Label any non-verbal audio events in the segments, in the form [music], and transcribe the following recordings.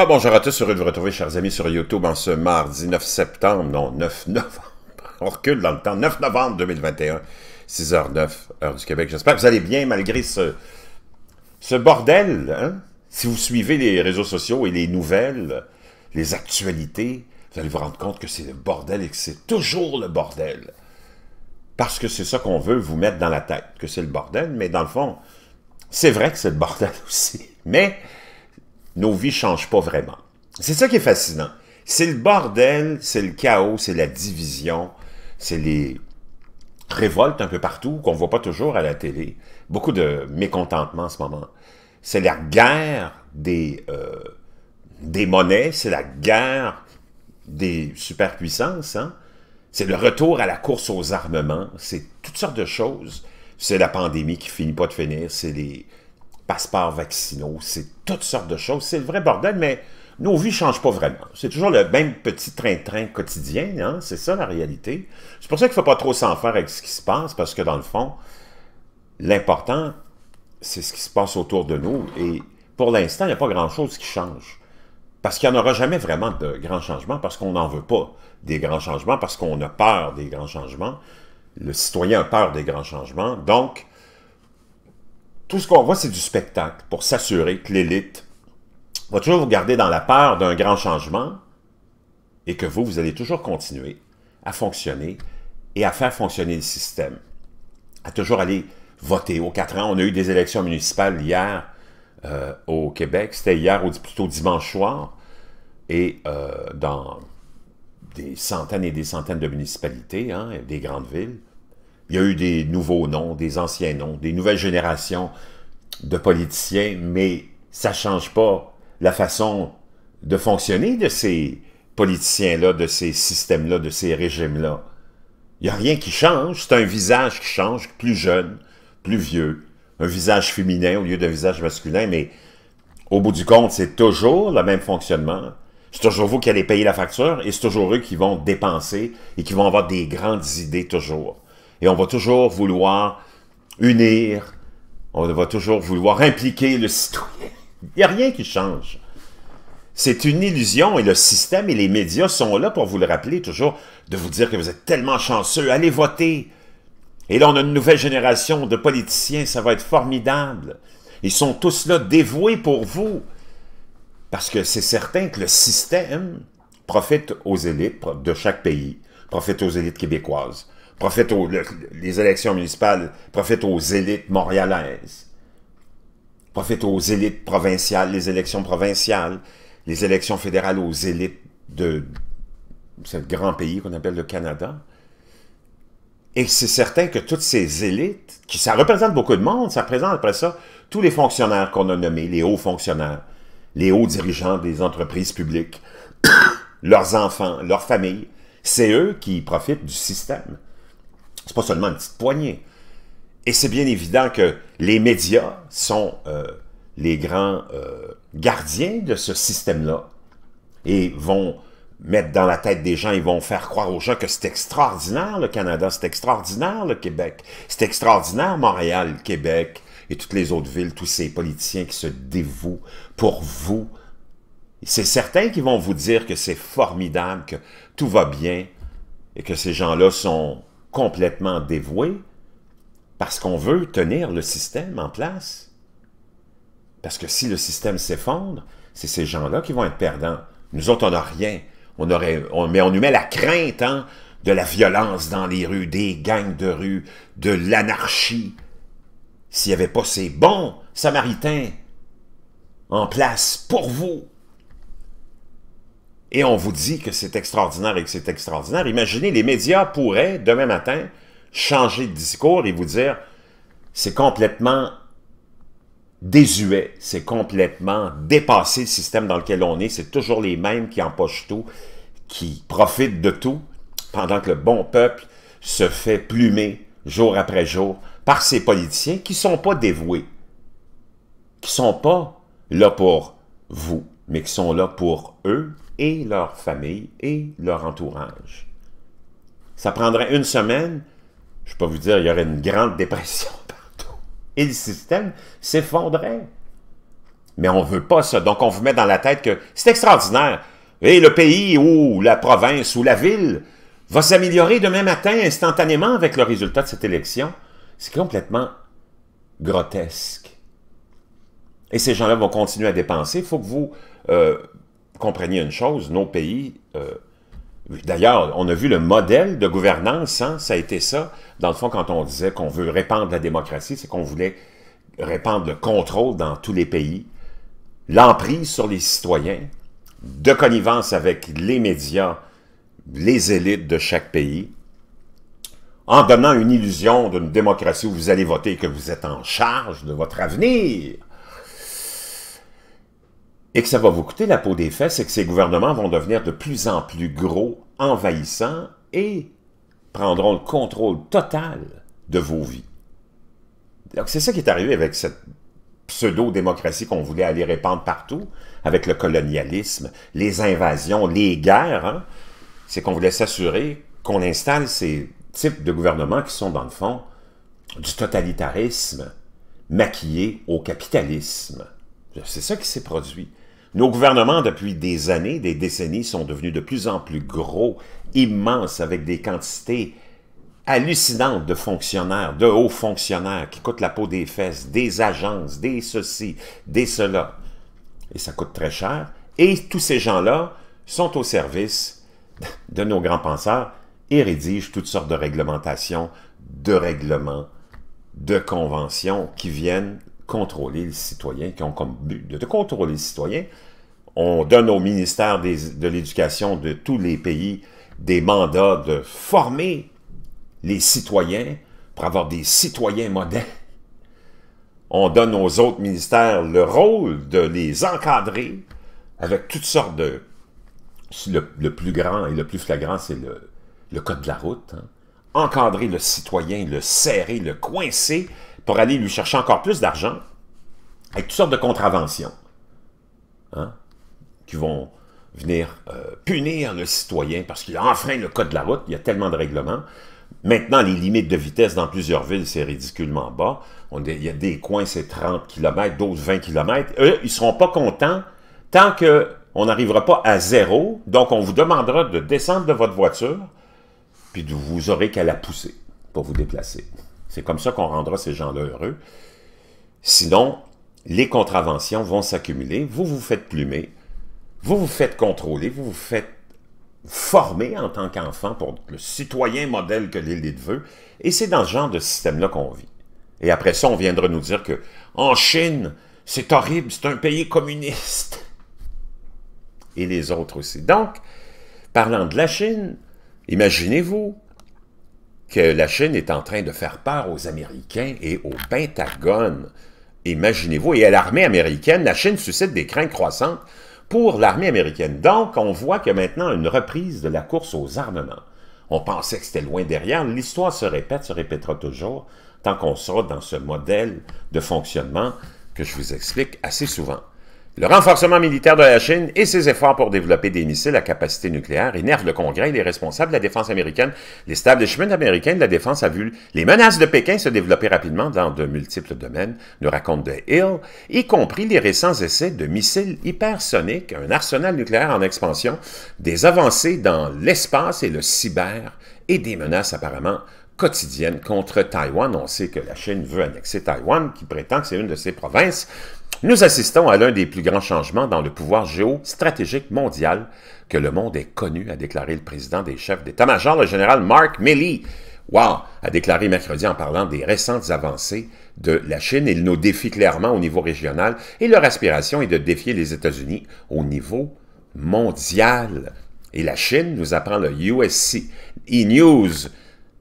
Ah, bonjour à tous, heureux de vous retrouver, chers amis, sur YouTube en ce mardi 9 septembre, non, 9 [laughs] novembre, on recule dans le temps, 9 novembre 2021, 6h09, heure du Québec. J'espère que vous allez bien malgré ce, ce bordel. Hein? Si vous suivez les réseaux sociaux et les nouvelles, les actualités, vous allez vous rendre compte que c'est le bordel et que c'est toujours le bordel. Parce que c'est ça qu'on veut vous mettre dans la tête, que c'est le bordel, mais dans le fond, c'est vrai que c'est le bordel [laughs] aussi. Mais nos vies changent pas vraiment. C'est ça qui est fascinant. C'est le bordel, c'est le chaos, c'est la division, c'est les révoltes un peu partout qu'on voit pas toujours à la télé. Beaucoup de mécontentement en ce moment. C'est la guerre des, euh, des monnaies, c'est la guerre des superpuissances, hein. c'est le retour à la course aux armements, c'est toutes sortes de choses. C'est la pandémie qui finit pas de finir, c'est les passeports vaccinaux, c'est toutes sortes de choses. C'est le vrai bordel, mais nos vies ne changent pas vraiment. C'est toujours le même petit train-train quotidien, hein. c'est ça la réalité. C'est pour ça qu'il ne faut pas trop s'en faire avec ce qui se passe, parce que dans le fond, l'important, c'est ce qui se passe autour de nous. Et pour l'instant, il n'y a pas grand-chose qui change. Parce qu'il n'y en aura jamais vraiment de grands changements, parce qu'on n'en veut pas des grands changements, parce qu'on a peur des grands changements. Le citoyen a peur des grands changements. Donc, tout ce qu'on voit, c'est du spectacle pour s'assurer que l'élite va toujours vous garder dans la peur d'un grand changement et que vous, vous allez toujours continuer à fonctionner et à faire fonctionner le système, à toujours aller voter. Aux quatre ans, on a eu des élections municipales hier euh, au Québec, c'était hier ou plutôt dimanche soir, et euh, dans des centaines et des centaines de municipalités, hein, des grandes villes, il y a eu des nouveaux noms, des anciens noms, des nouvelles générations de politiciens, mais ça ne change pas la façon de fonctionner de ces politiciens-là, de ces systèmes-là, de ces régimes-là. Il n'y a rien qui change, c'est un visage qui change, plus jeune, plus vieux, un visage féminin au lieu d'un visage masculin, mais au bout du compte, c'est toujours le même fonctionnement. C'est toujours vous qui allez payer la facture et c'est toujours eux qui vont dépenser et qui vont avoir des grandes idées toujours. Et on va toujours vouloir unir, on va toujours vouloir impliquer le citoyen. Il n'y a rien qui change. C'est une illusion et le système et les médias sont là pour vous le rappeler toujours, de vous dire que vous êtes tellement chanceux, allez voter. Et là, on a une nouvelle génération de politiciens, ça va être formidable. Ils sont tous là dévoués pour vous. Parce que c'est certain que le système profite aux élites de chaque pays, profite aux élites québécoises, profite aux les élections municipales, profite aux élites montréalaises, profite aux élites provinciales, les élections provinciales, les élections fédérales aux élites de ce grand pays qu'on appelle le Canada. Et c'est certain que toutes ces élites, qui ça représente beaucoup de monde, ça représente après ça tous les fonctionnaires qu'on a nommés, les hauts fonctionnaires, les hauts dirigeants des entreprises publiques, [coughs] leurs enfants, leurs familles, c'est eux qui profitent du système. C'est pas seulement une petite poignée. Et c'est bien évident que les médias sont euh, les grands euh, gardiens de ce système-là et vont mettre dans la tête des gens, ils vont faire croire aux gens que c'est extraordinaire le Canada, c'est extraordinaire le Québec, c'est extraordinaire Montréal, Québec et toutes les autres villes, tous ces politiciens qui se dévouent pour vous. C'est certains qui vont vous dire que c'est formidable, que tout va bien et que ces gens-là sont complètement dévoués parce qu'on veut tenir le système en place. Parce que si le système s'effondre, c'est ces gens-là qui vont être perdants. Nous autres, on n'a rien. On aurait, mais on nous met la crainte hein, de la violence dans les rues, des gangs de rue, de l'anarchie. S'il n'y avait pas ces bons samaritains en place pour vous, et on vous dit que c'est extraordinaire et que c'est extraordinaire. Imaginez, les médias pourraient, demain matin, changer de discours et vous dire c'est complètement désuet, c'est complètement dépassé le système dans lequel on est, c'est toujours les mêmes qui empochent tout, qui profitent de tout, pendant que le bon peuple se fait plumer jour après jour par ces politiciens qui ne sont pas dévoués, qui ne sont pas là pour vous mais qui sont là pour eux et leur famille et leur entourage. Ça prendrait une semaine, je peux vous dire, il y aurait une grande [laughs] dépression partout. Et le système s'effondrait. Mais on ne veut pas ça. Donc on vous met dans la tête que c'est extraordinaire. Et le pays ou la province ou la ville va s'améliorer demain matin instantanément avec le résultat de cette élection. C'est complètement grotesque. Et ces gens-là vont continuer à dépenser. Il faut que vous euh, compreniez une chose, nos pays... Euh, d'ailleurs, on a vu le modèle de gouvernance, hein. ça a été ça. Dans le fond, quand on disait qu'on veut répandre la démocratie, c'est qu'on voulait répandre le contrôle dans tous les pays, l'emprise sur les citoyens, de connivence avec les médias, les élites de chaque pays, en donnant une illusion d'une démocratie où vous allez voter et que vous êtes en charge de votre avenir et que ça va vous coûter la peau des fesses c'est que ces gouvernements vont devenir de plus en plus gros, envahissants et prendront le contrôle total de vos vies. Donc c'est ça qui est arrivé avec cette pseudo-démocratie qu'on voulait aller répandre partout, avec le colonialisme, les invasions, les guerres, hein. c'est qu'on voulait s'assurer qu'on installe ces types de gouvernements qui sont, dans le fond, du totalitarisme maquillé au capitalisme. C'est ça qui s'est produit. Nos gouvernements, depuis des années, des décennies, sont devenus de plus en plus gros, immenses, avec des quantités hallucinantes de fonctionnaires, de hauts fonctionnaires qui coûtent la peau des fesses, des agences, des ceci, des cela. Et ça coûte très cher. Et tous ces gens-là sont au service de nos grands penseurs et rédigent toutes sortes de réglementations, de règlements, de conventions qui viennent contrôler les citoyens. qui ont comme but de contrôler les citoyens. On donne au ministère de l'Éducation de tous les pays des mandats de former les citoyens pour avoir des citoyens modèles. On donne aux autres ministères le rôle de les encadrer avec toutes sortes de... Le, plus grand et le plus flagrant, c'est le, code de la route. Hein. Encadrer le citoyen, le serrer, le coincer pour aller lui chercher encore plus d'argent avec toutes sortes de contraventions hein, qui vont venir euh, punir le citoyen parce qu'il a enfreint le code de la route. Il y a tellement de règlements. Maintenant, les limites de vitesse dans plusieurs villes, c'est ridiculement bas. On, il y a des coins, c'est 30 km, d'autres 20 km. Eux, ils ne seront pas contents tant qu'on n'arrivera pas à zéro. Donc, on vous demandera de descendre de votre voiture, puis vous aurez qu'à la pousser pour vous déplacer. C'est comme ça qu'on rendra ces gens-là heureux. Sinon, les contraventions vont s'accumuler, vous vous faites plumer, vous vous faites contrôler, vous vous faites former en tant qu'enfant pour le citoyen modèle que l'élite veut, et c'est dans ce genre de système-là qu'on vit. Et après ça, on viendra nous dire que en Chine, c'est horrible, c'est un pays communiste. Et les autres aussi. Donc, parlant de la Chine, imaginez-vous que la Chine est en train de faire part aux Américains et au Pentagone. Imaginez-vous, et à l'armée américaine, la Chine suscite des craintes croissantes pour l'armée américaine. Donc, on voit que maintenant une reprise de la course aux armements. On pensait que c'était loin derrière. L'histoire se répète, se répétera toujours, tant qu'on sera dans ce modèle de fonctionnement que je vous explique assez souvent. Le renforcement militaire de la Chine et ses efforts pour développer des missiles à capacité nucléaire énervent le Congrès et les responsables de la défense américaine. L'establishment américain de la défense a vu les menaces de Pékin se développer rapidement dans de multiples domaines, nous raconte The Hill, y compris les récents essais de missiles hypersoniques, un arsenal nucléaire en expansion, des avancées dans l'espace et le cyber et des menaces apparemment quotidienne contre Taïwan. On sait que la Chine veut annexer Taïwan, qui prétend que c'est une de ses provinces. Nous assistons à l'un des plus grands changements dans le pouvoir géostratégique mondial que le monde ait connu, a déclaré le président des chefs d'état-major, le général Mark Milley. Wow! a déclaré mercredi en parlant des récentes avancées de la Chine. Il nous défie clairement au niveau régional et leur aspiration est de défier les États-Unis au niveau mondial. Et la Chine nous apprend le USC e-News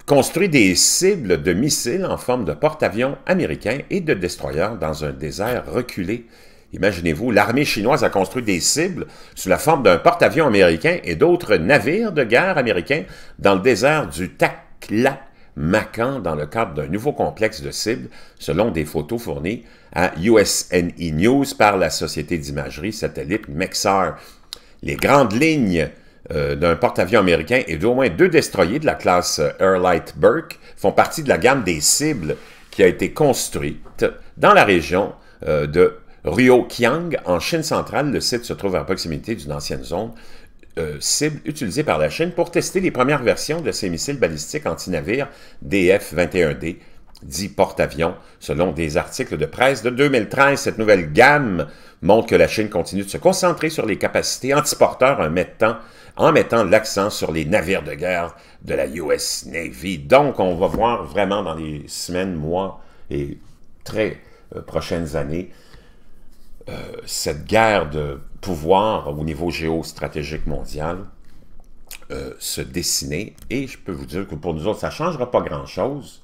construit des cibles de missiles en forme de porte-avions américains et de destroyers dans un désert reculé. Imaginez-vous, l'armée chinoise a construit des cibles sous la forme d'un porte-avions américain et d'autres navires de guerre américains dans le désert du Taklamakan dans le cadre d'un nouveau complexe de cibles, selon des photos fournies à USNE News par la société d'imagerie satellite Mexar. Les grandes lignes euh, d'un porte-avions américain et d'au moins deux destroyers de la classe euh, Airlight Burke font partie de la gamme des cibles qui a été construite dans la région euh, de Ryokyang, en Chine centrale. Le site se trouve à proximité d'une ancienne zone cible utilisée par la Chine pour tester les premières versions de ses missiles balistiques anti-navires DF-21D dit porte-avions. Selon des articles de presse de 2013, cette nouvelle gamme montre que la Chine continue de se concentrer sur les capacités antiporteurs en mettant, en mettant l'accent sur les navires de guerre de la US Navy. Donc, on va voir vraiment dans les semaines, mois et très euh, prochaines années euh, cette guerre de pouvoir au niveau géostratégique mondial. Euh, se dessiner et je peux vous dire que pour nous autres, ça ne changera pas grand-chose,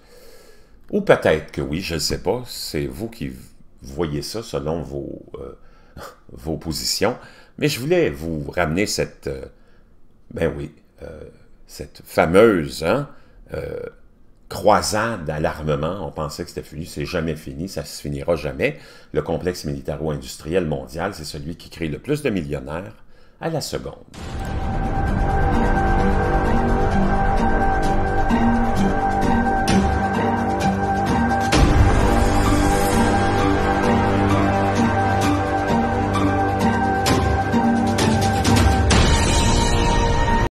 ou peut-être que oui, je ne sais pas. C'est vous qui voyez ça selon vos, euh, [laughs] positions. Mais je voulais vous ramener cette, euh, ben oui, euh, cette fameuse hein, croisade à l'armement. On pensait que c'était fini, c'est jamais fini, ça se finira jamais. Le complexe militaro-industriel mondial, c'est celui qui crée le plus de millionnaires à la seconde.